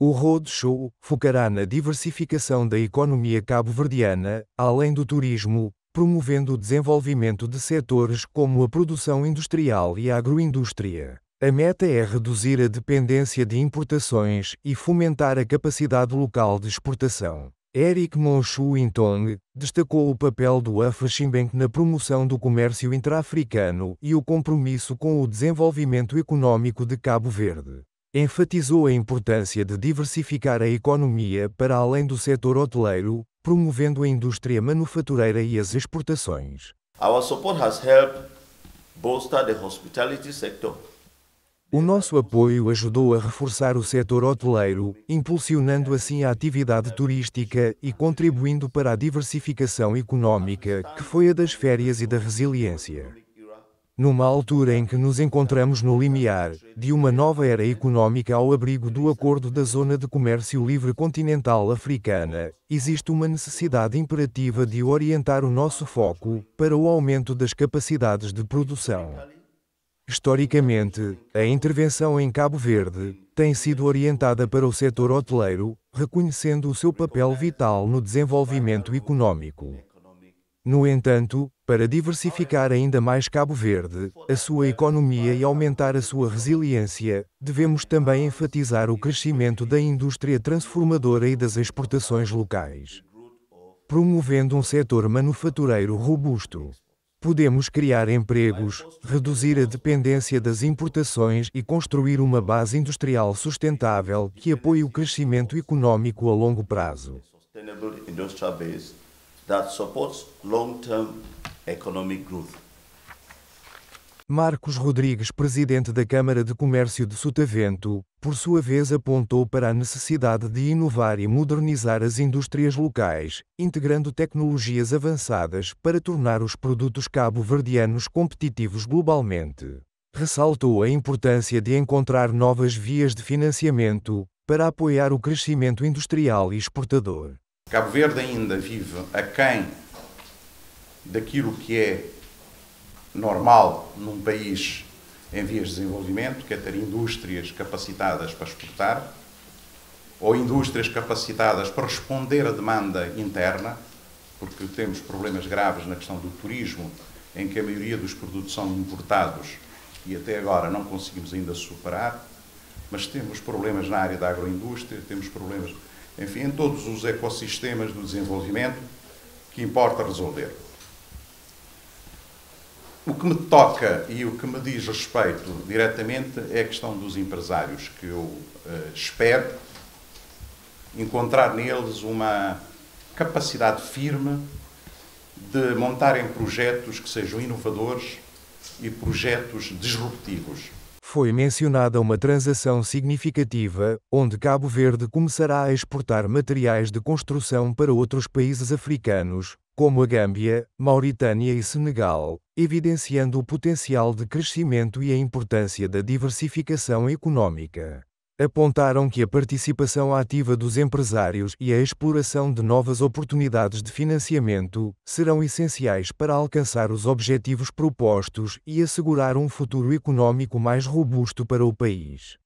O Road Show focará na diversificação da economia cabo-verdiana, além do turismo, promovendo o desenvolvimento de setores como a produção industrial e a agroindústria. A meta é reduzir a dependência de importações e fomentar a capacidade local de exportação. Eric Mon Intong destacou o papel do Afreximbank na promoção do comércio intra-africano e o compromisso com o desenvolvimento econômico de Cabo Verde. Enfatizou a importância de diversificar a economia para além do setor hoteleiro, promovendo a indústria manufatureira e as exportações. Our support has helped bolster the hospitality sector. O nosso apoio ajudou a reforçar o setor hoteleiro, impulsionando assim a atividade turística e contribuindo para a diversificação econômica, que foi a das férias e da resiliência. Numa altura em que nos encontramos no limiar de uma nova era econômica ao abrigo do acordo da Zona de Comércio Livre Continental Africana, existe uma necessidade imperativa de orientar o nosso foco para o aumento das capacidades de produção. Historicamente, a intervenção em Cabo Verde tem sido orientada para o setor hoteleiro, reconhecendo o seu papel vital no desenvolvimento econômico. No entanto, para diversificar ainda mais Cabo Verde, a sua economia e aumentar a sua resiliência, devemos também enfatizar o crescimento da indústria transformadora e das exportações locais, promovendo um setor manufatureiro robusto. Podemos criar empregos, reduzir a dependência das importações e construir uma base industrial sustentável que apoie o crescimento econômico a longo prazo. Sustainable industrial base that supports long-term economic growth. Marcos Rodrigues, presidente da Câmara de Comércio de Sotavento, por sua vez apontou para a necessidade de inovar e modernizar as indústrias locais, integrando tecnologias avançadas para tornar os produtos cabo-verdianos competitivos globalmente. Ressaltou a importância de encontrar novas vias de financiamento para apoiar o crescimento industrial e exportador. Cabo Verde ainda vive aquém daquilo que é normal num país em vias de desenvolvimento, que é ter indústrias capacitadas para exportar, ou indústrias capacitadas para responder à demanda interna, porque temos problemas graves na questão do turismo, em que a maioria dos produtos são importados e até agora não conseguimos ainda superar, mas temos problemas na área da agroindústria, temos problemas, enfim, em todos os ecossistemas do desenvolvimento que importa resolver. O que me toca e o que me diz respeito diretamente é a questão dos empresários, que eu uh, espero encontrar neles uma capacidade firme de montarem projetos que sejam inovadores e projetos disruptivos foi mencionada uma transação significativa, onde Cabo Verde começará a exportar materiais de construção para outros países africanos, como a Gâmbia, Mauritânia e Senegal, evidenciando o potencial de crescimento e a importância da diversificação econômica apontaram que a participação ativa dos empresários e a exploração de novas oportunidades de financiamento serão essenciais para alcançar os objetivos propostos e assegurar um futuro econômico mais robusto para o país.